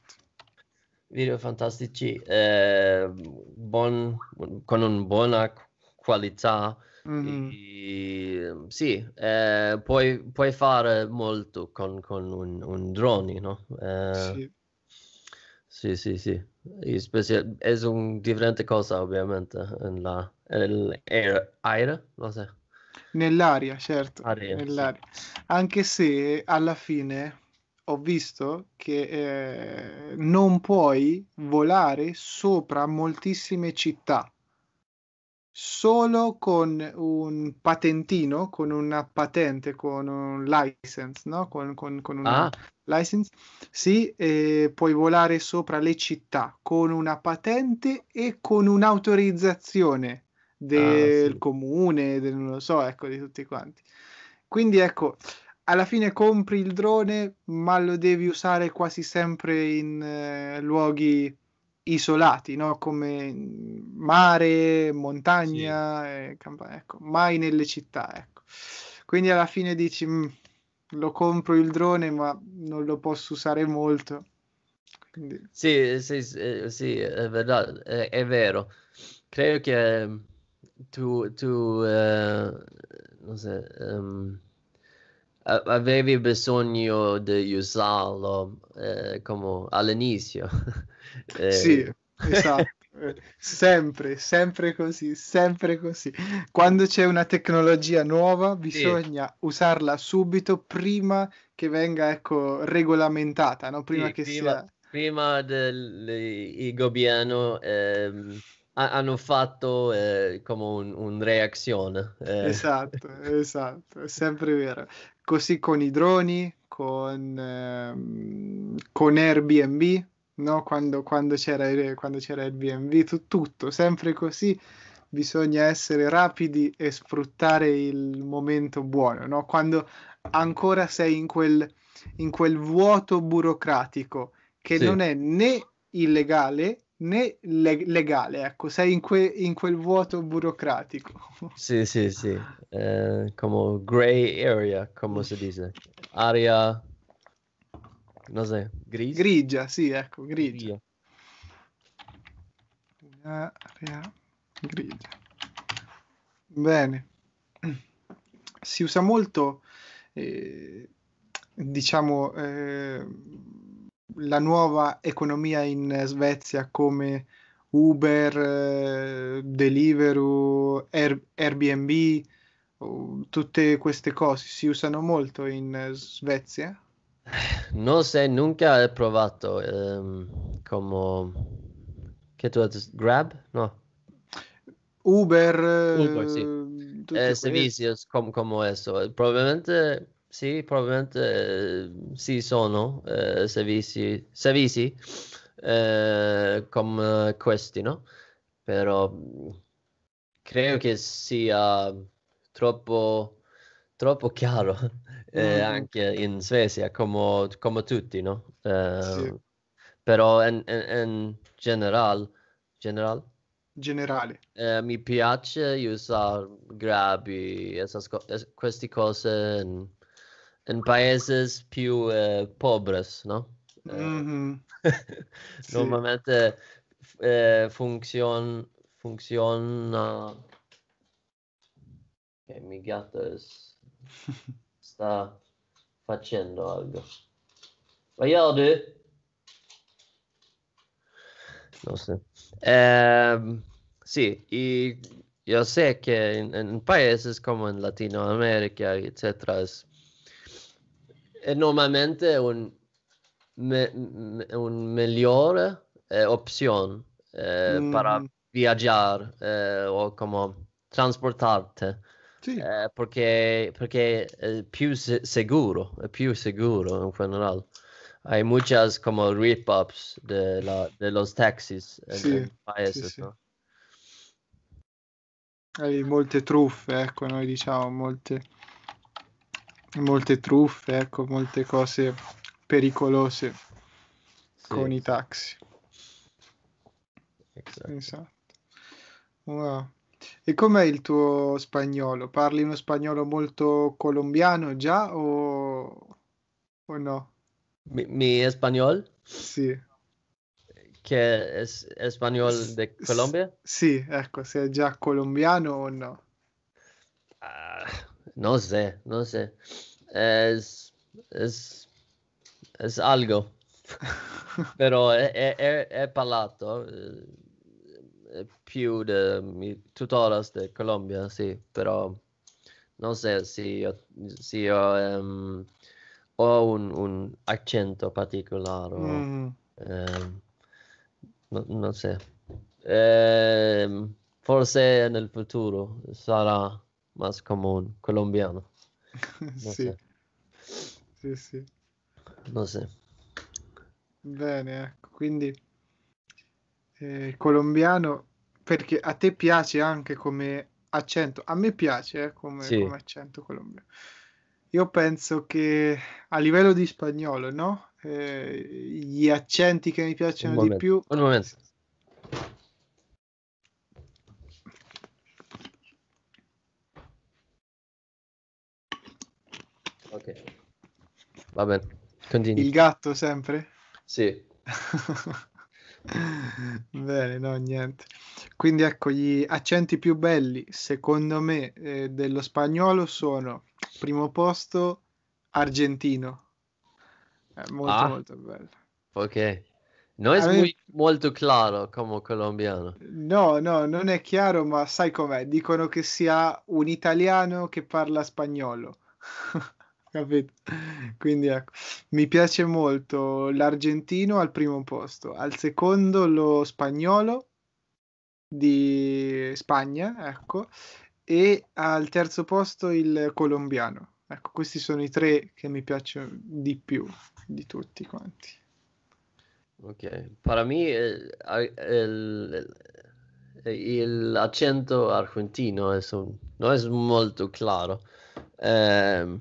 video fantastici eh, bon, con una buona qualità. Mm-hmm. E, sì, eh, puoi, puoi, fare molto con, con un, un, drone, no? Eh, sì, sì, sì. sì. Specia- è una differente cosa, ovviamente, nella, lo sai. Nell'aria, certo. Aria, nell'aria. Sì. Anche se alla fine ho visto che eh, non puoi volare sopra moltissime città solo con un patentino, con una patente, con un license, no? Con, con, con una ah. license, sì, eh, puoi volare sopra le città con una patente e con un'autorizzazione ah, del ah, sì. comune, del, non lo so, ecco, di tutti quanti. Quindi ecco, alla fine compri il drone, ma lo devi usare quasi sempre in eh, luoghi isolati, no? come mare, montagna, sì. eh, camp- ecco. mai nelle città. Ecco. Quindi alla fine dici, mm, lo compro il drone, ma non lo posso usare molto. Quindi... Sì, sì, sì eh, è, vero, è, è vero. Credo che mm, tu, tu eh, non so, um avevi bisogno di usarlo eh, come all'inizio. eh. Sì, esatto. sempre, sempre così, sempre così. Quando c'è una tecnologia nuova, bisogna sì. usarla subito prima che venga ecco, regolamentata, no? prima sì, che prima, sia... Prima del governo ehm, hanno fatto eh, come un, un reazione. Eh. Esatto, esatto, è sempre vero così con i droni, con, ehm, con Airbnb, no? quando, quando, c'era, quando c'era Airbnb, tu, tutto, sempre così bisogna essere rapidi e sfruttare il momento buono, no? quando ancora sei in quel, in quel vuoto burocratico che sì. non è né illegale né leg- legale, ecco, sei in, que- in, quel vuoto burocratico. Sì, sì, sì, eh, come gray area, come si dice, area, non so, grigia. Grigia, sì, ecco, grigia. grigia. Area grigia. Bene. Si usa molto, eh, diciamo... Eh, la nuova economia in Svezia come Uber, eh, Deliveroo, Air- Airbnb, tutte queste cose si usano molto in Svezia? Non sé, nunca he provato ehm, come che tu hai Grab? No. Uber, Uber sì. eh, eh servizi come questo. Probabilmente sì, probabilmente eh, sì sono eh, servizi, eh, come eh, questi, no? Però credo che sia troppo, troppo chiaro mm. anche in Svezia, come, come tutti, no? Sì. Ehm, però in, in, in general, general? generale. Eh, mi piace usare Grabi, queste cose in, En países più eh, pobres, no? Mm -hmm. sì. Normalmente eh, funzion, funziona... Che mi gatto sta facendo algo. Vad gör du? Någonstans. Eh, sì, i, jag ser che en in países como en Latinoamerica etc. normalmente è un, me, un migliore eh, opzione eh, mm. para viaggiare eh, o come trasportarte. Sì. Eh, perché, perché, è più se- sicuro, è più sicuro in generale. Hay muchas come rip-ups dei la, de taxis eh, sì. paese, Hai molte truffe, ecco, noi diciamo molte molte truffe, ecco, molte cose pericolose sì. con i taxi. Esatto. esatto. Wow. E com'è il tuo spagnolo? Parli uno spagnolo molto colombiano già o, o no? Mi, mi español? Sì. Che è spagnolo de Colombia? S- sì, ecco, sei già colombiano o no. Uh, no sé, no sé. Es, es, es algo, però è, è, è parlato eh, eh più di tuttora di Colombia, sì, però non so se io, se io um, ehm, ho un, un, accento particolare. Mm. Um, no, non so. Um, ehm, forse nel futuro sarà mas come un colombiano. No sì. sì, sì. No sé. Bene, ecco, quindi eh, colombiano, perché a te piace anche come accento, a me piace eh, come, sì. come accento colombiano. Io penso che a livello di spagnolo, no? Eh, gli accenti che mi piacciono di più... Un momento, ok. Va bene, continui. Il gatto sempre? Sì. Bene, no, niente. Quindi ecco, gli accenti più belli, secondo me, eh, dello spagnolo sono, primo posto, argentino. È molto, ah, molto bello. Ok. Non è me... molto chiaro come colombiano. No, no, non è chiaro, ma sai com'è? Dicono che sia un italiano che parla spagnolo. capito? Quindi ecco, mi piace molto l'argentino al primo posto, al secondo lo spagnolo di Spagna, ecco, e al terzo posto il colombiano. Ecco, questi sono i tre che mi piacciono di più di tutti quanti. Ok, per me eh, il, argentino non è molto chiaro. Eh,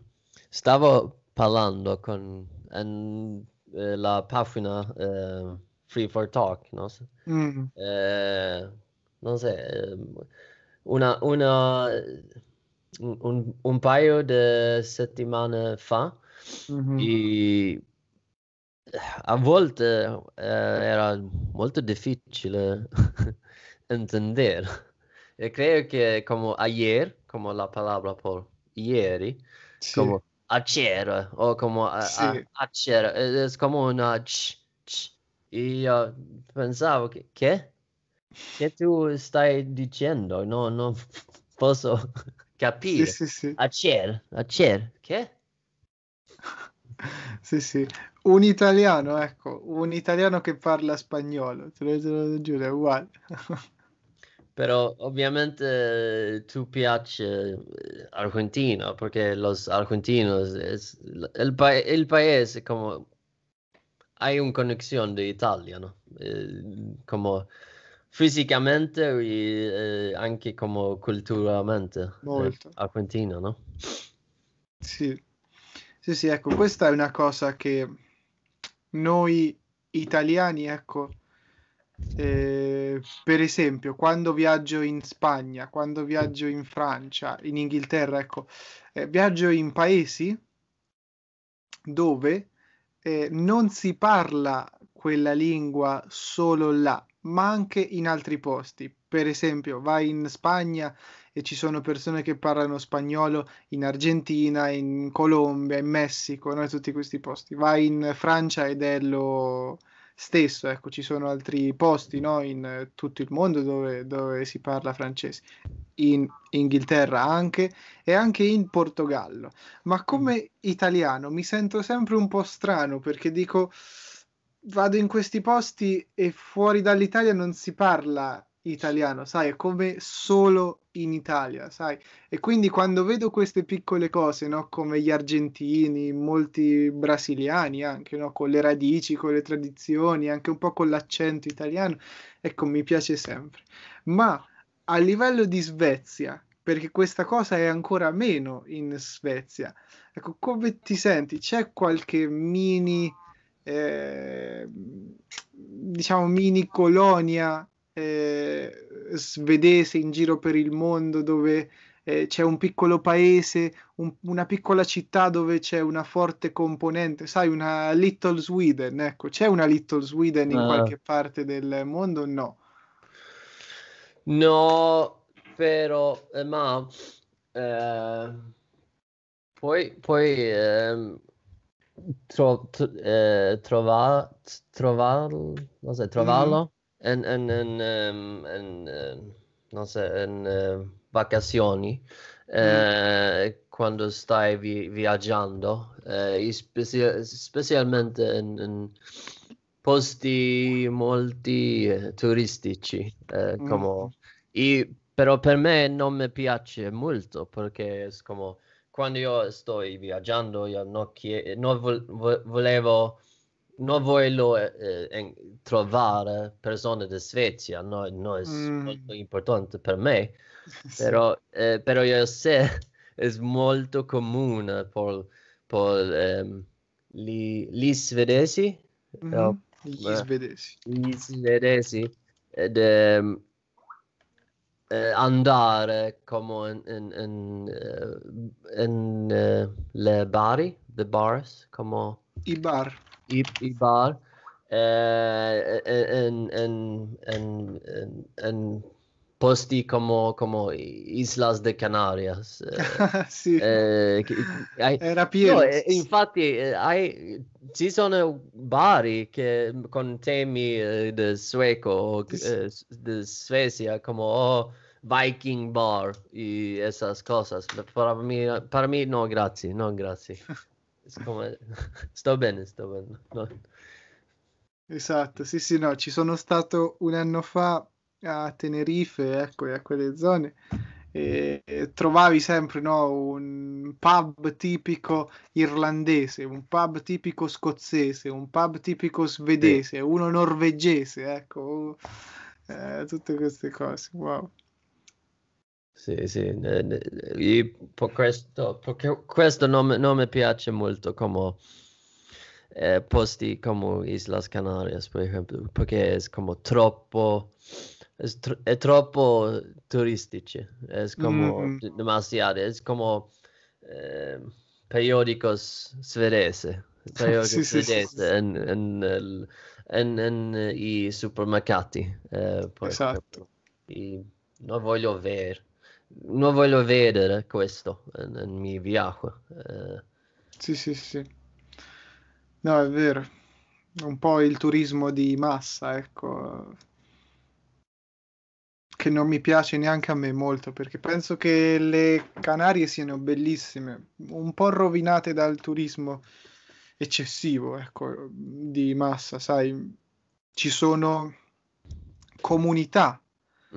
Stavo parlando con en, eh, la pagina eh, Free for Talk, no? Mm. Eh, non so, ehm, una, una, un, un, paio di settimane fa mm-hmm. a volte eh, era molto difficile entendere. E credo che come ayer, come la parola por ieri, sì. come Acer, eh, o come eh, a, sì. a, Acer, è, eh, come una c, c. Io pensavo che, che, che tu stai dicendo, no, non posso capire. Sì, sì, sì. Acer, Acer, che? Sì, sì, un italiano, ecco, un italiano che parla spagnolo, te lo, te lo giuro, è uguale. Però ovviamente tu piace eh, Argentina perché l'Argentina è il, pa- el paese come hay una connessione de Italia, ¿no? Eh, como fisicamente e eh, anche come culturalmente eh, Molto. Eh, argentina, no? Sì. sì, sì, ecco, questa è una cosa che noi italiani, ecco, eh, per esempio, quando viaggio in Spagna, quando viaggio in Francia, in Inghilterra, ecco, eh, viaggio in paesi dove eh, non si parla quella lingua solo là, ma anche in altri posti. Per esempio, vai in Spagna e ci sono persone che parlano spagnolo in Argentina, in Colombia, in Messico, no? tutti questi posti. Vai in Francia ed è lo stesso, ecco, ci sono altri posti no, in eh, tutto il mondo dove, dove si parla francese, in Inghilterra anche e anche in Portogallo, ma mm. come italiano mi sento sempre un po' strano perché dico vado in questi posti e fuori dall'Italia non si parla italiano, sai, è come solo in Italia, sai? E quindi quando vedo queste piccole cose, no, come gli argentini, molti brasiliani anche, no, con le radici, con le tradizioni, anche un po' con l'accento italiano, ecco, mi piace sempre. Ma a livello di Svezia, perché questa cosa è ancora meno in Svezia, ecco, come ti senti? C'è qualche mini... Eh, diciamo mini colonia eh, svedese in giro per il mondo dove eh, c'è un piccolo paese, un, una piccola città dove c'è una forte componente, sai, una Little Sweden, ecco, c'è una Little Sweden in uh. qualche parte del mondo? o No. No, però, eh, ma eh, poi, poi ehm, tro, tro, eh, trovar, trovar, cos'è, mm-hmm. trovarlo? Mm en, en, en, en, non so, en vacazioni. Mm. Eh, quando stai vi- viaggiando, eh, speci- specialmente in, in, posti molti eh, turistici. Eh, mm. come... mm. però per me non mi piace molto perché è come, quando io sto viaggiando io non, chie- non vo- volevo non voglio eh, eh trovare persone di Svezia, no, no è mm. molto importante per me, però, eh, però io so è molto comune per, per um, gli, gli, svedesi. Mm. Mm-hmm. No, gli eh, svedesi. Gli svedesi. Ed, um, andare come in, in, in, in uh, le bari, the bars, come... I bar i, i bar en, en, en, en, posti como, como Islas de Canarias. sì. eh, eh hai, Era pieno. No, infatti eh, hai, ci sono vari che, con temi eh, del sueco, eh, Svezia, come oh, Viking Bar e esas cose. Per me, per me no, grazie, no, grazie. Siccome... sto bene, sto bene. No. Esatto, sì, sì, no, ci sono stato un anno fa a Tenerife, ecco, e a quelle zone, e, e trovavi sempre no, un pub tipico irlandese, un pub tipico scozzese, un pub tipico svedese, sì. uno norvegese, ecco, eh, tutte queste cose, wow. Sì, sì, questo, questo non, non, mi piace molto come eh, posti come Islas Canarias, per esempio, perché è come troppo, è, tro- è troppo turistici, è come mm, mm. demasiado, è come eh, periodicos svedese, periodico sì, svedese sì, sì, in, in, i supermercati. Eh, esatto. non voglio vedere non voglio vedere questo, non eh, eh, mi piace. Eh. Sì, sì, sì. No, è vero. Un po' il turismo di massa, ecco. Che non mi piace neanche a me molto, perché penso che le Canarie siano bellissime, un po' rovinate dal turismo eccessivo, ecco, di massa, sai. Ci sono comunità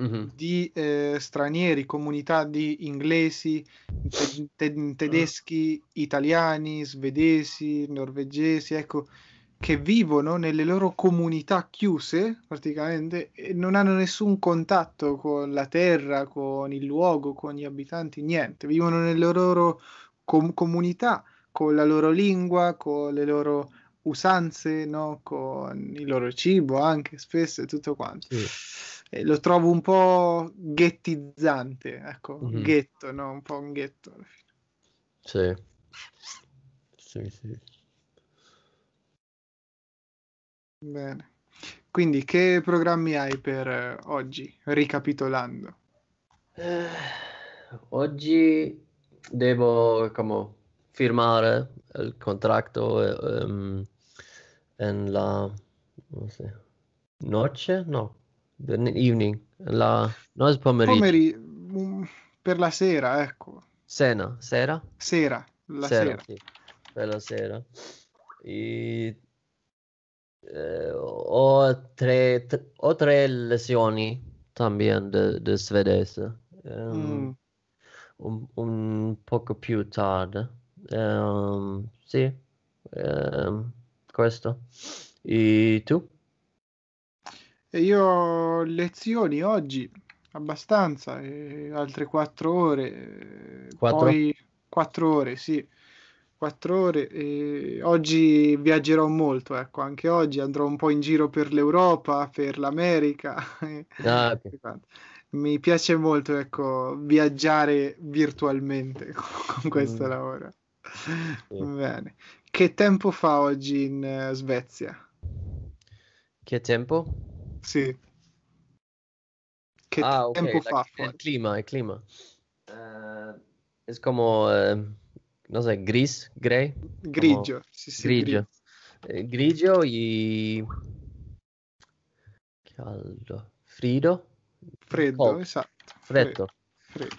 Mm-hmm. di eh, stranieri, comunità di inglesi, te- te- tedeschi, italiani, svedesi, norvegesi, ecco, che vivono nelle loro comunità chiuse praticamente e non hanno nessun contatto con la terra, con il luogo, con gli abitanti, niente, vivono nelle loro com- comunità con la loro lingua, con le loro usanze, no? con il loro cibo anche spesso e tutto quanto. Sì eh, lo trovo un po' ghettizzante, ecco, mm-hmm. ghetto, no? Un po' un ghetto. Sì. Sì, sì. Bene. Quindi che programmi hai per eh, oggi, ricapitolando? Eh, oggi devo come, firmare il contratto um, en la no sé, noche, no, evening, la, no, pomeriggio. Pomeri- mm, per la sera, ecco. Sena, sera? Sera, la sera. sera. Sì. Per la sera. E, eh, ho, tre, tre, ho tre lesioni también de, svedese. Um, mm. un, un, poco più tardi. Um, sì, um, questo. E tu? E io ho lezioni oggi, abbastanza, altre quattro ore. Quattro? Poi quattro ore, sì. Quattro ore. E oggi viaggerò molto, ecco, anche oggi andrò un po' in giro per l'Europa, per l'America. Ah, okay. Mi piace molto, ecco, viaggiare virtualmente con questo mm. lavoro. Mm. Bene. Che tempo fa oggi in eh, Svezia? Che tempo? Sì. Che ah, tempo okay. fa? La, el clima, el clima. Uh, come, como, uh, eh, no sé, gris, grey. Grigio, como... sí, sí, grigio. Grigio. Eh, Caldo. Frido. Freddo, oh. esatto. Freddo. Freddo.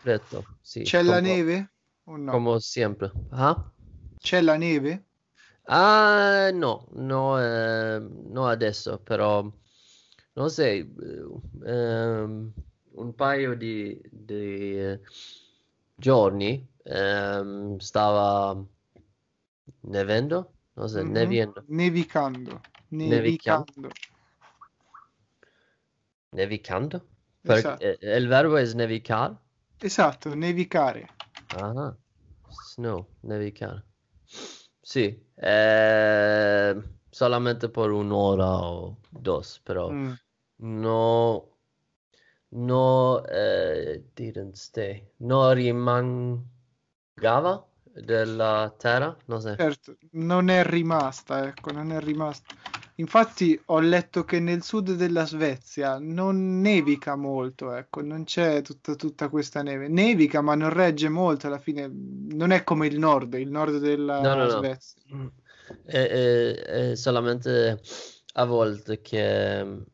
Freddo, sì. C'è come... la neve? O no? Come sempre. Ah? C'è la neve? Ah, no, no, eh, no adesso, però non sei, um, ehm, un paio di, di eh, giorni um, stava nevendo, non so, mm-hmm. neviendo. nevicando, nevicando. nevicando. Esatto. Per, eh, eh, il verbo è nevicar? Esatto, nevicare. Ah, snow, nevicare. Sì, eh, solamente per un'ora o dos, però... Mm. No, no, eh, didn't stay. No, rimangava della terra? Non so. Certo, non è rimasta, ecco, non è rimasta. Infatti ho letto che nel sud della Svezia non nevica molto, ecco, non c'è tutta, tutta questa neve. Nevica, ma non regge molto alla fine. Non è come il nord, il nord della no, no, Svezia. No. Mm. È, è, è solamente a volte che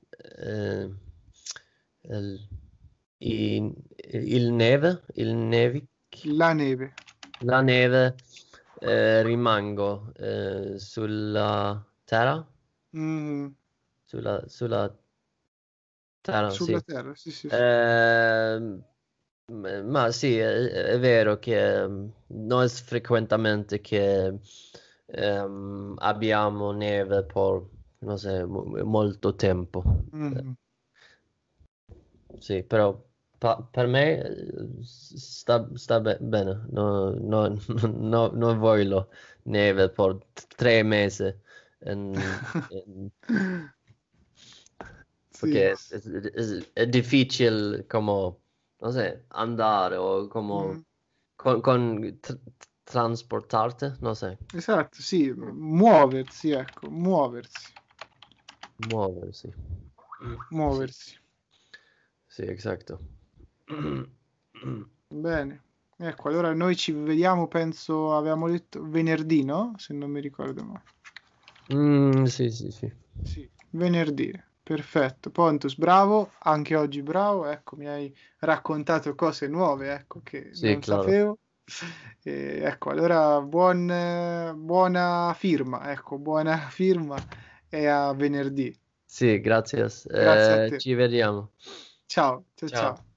eh, il, il, neve, il nevic, la neve, la neve eh, rimango eh, sulla terra, mm. sulla, sulla, terra, sulla sì. terra, sì, sì, sì. Ehm, ma sì, è, è, vero che ehm, non è frequentemente che, um, abbiamo neve per non so, è molto tempo. Mm-hmm. Sì, però pa- per me sta, sta be- bene, no, no, no, non voglio neve per tre mesi. Ehm, and, and... Ehm, perché sì. è, è, è, difficile come, non so, andare o come... Mm. Con, con tr- trasportarti, non so. Esatto, sì, muoversi, ecco, muoversi. Muoversi. Muoversi. Sì, esatto. Bene. Ecco, allora noi ci vediamo, penso, avevamo detto venerdì, no? Se non mi ricordo male. Mm, sì, sì, sì, sì. venerdì, perfetto. Pontus, bravo, anche oggi bravo, ecco, mi hai raccontato cose nuove, ecco, che sì, non claro. sapevo. E, ecco, allora buon, buona firma, ecco, buona firma e a venerdì. Sì, grazie. grazie eh, ci vediamo. ciao, ciao. ciao. ciao.